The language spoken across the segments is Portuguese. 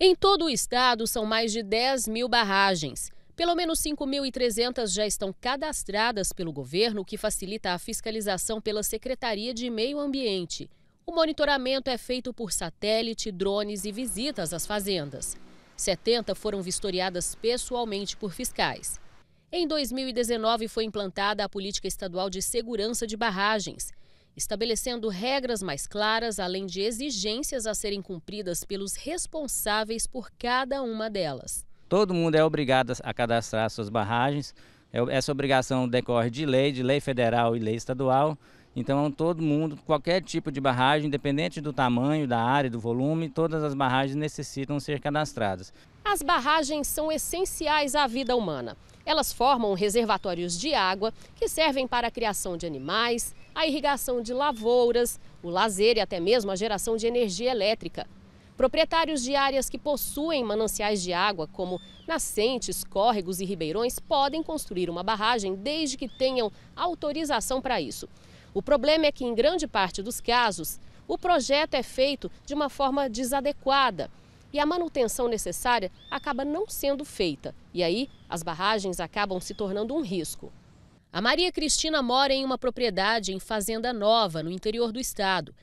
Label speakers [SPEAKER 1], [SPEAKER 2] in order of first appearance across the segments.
[SPEAKER 1] Em todo o estado, são mais de 10 mil barragens. Pelo menos 5.300 já estão cadastradas pelo governo, o que facilita a fiscalização pela Secretaria de Meio Ambiente. O monitoramento é feito por satélite, drones e visitas às fazendas. 70 foram vistoriadas pessoalmente por fiscais. Em 2019 foi implantada a Política Estadual de Segurança de Barragens estabelecendo regras mais claras, além de exigências a serem cumpridas pelos responsáveis por cada uma delas.
[SPEAKER 2] Todo mundo é obrigado a cadastrar suas barragens. É, essa obrigação decorre de lei, de lei federal e lei estadual. Então todo mundo, qualquer tipo de barragem, independente do tamanho, da área, do volume, todas as barragens necessitam ser cadastradas.
[SPEAKER 1] As barragens são essenciais à vida humana. Elas formam reservatórios de água que servem para a criação de animais, a irrigação de lavouras, o lazer e até mesmo a geração de energia elétrica. Proprietários de áreas que possuem mananciais de água, como nascentes, córregos e ribeirões, podem construir uma barragem desde que tenham autorização para isso. O problema é que, em grande parte dos casos, o projeto é feito de uma forma desadequada e a manutenção necessária acaba não sendo feita. E aí, as barragens acabam se tornando um risco. A Maria Cristina mora em uma propriedade em Fazenda Nova, no interior do estado.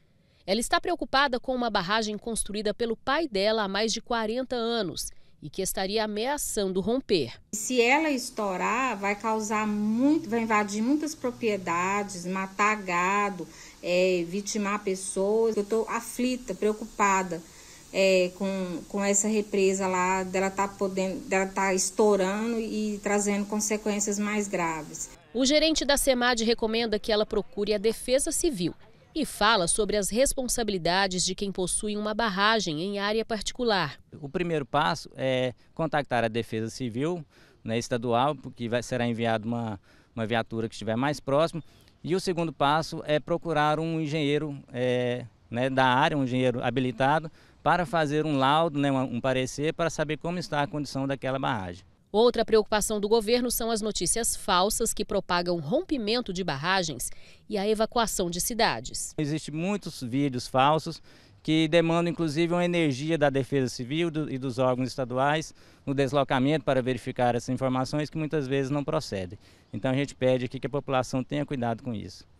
[SPEAKER 1] Ela está preocupada com uma barragem construída pelo pai dela há mais de
[SPEAKER 3] 40 anos e que estaria ameaçando romper. Se ela estourar, vai causar muito, vai invadir muitas propriedades, matar gado, é, vitimar pessoas. Eu estou aflita, preocupada é, com, com essa represa lá, dela tá podendo, dela tá estourando e trazendo consequências mais graves. O gerente da SEMAD recomenda que ela procure a Defesa Civil
[SPEAKER 1] e fala sobre as responsabilidades de quem possui uma barragem em área particular.
[SPEAKER 2] O primeiro passo é contactar a Defesa Civil né, estadual, porque vai, será enviada uma, uma viatura que estiver mais próximo. E o segundo passo é procurar um engenheiro é, né, da área, um engenheiro habilitado, para fazer um laudo, né, um parecer, para saber como está a condição daquela barragem.
[SPEAKER 1] Outra preocupação do governo são as notícias falsas que propagam rompimento de barragens e a evacuação de cidades.
[SPEAKER 2] Existem muitos vídeos falsos que demandam inclusive uma energia da Defesa Civil e dos órgãos estaduais no deslocamento para verificar essas informações que muitas vezes não procedem. Então a gente pede aqui que a população tenha cuidado com isso.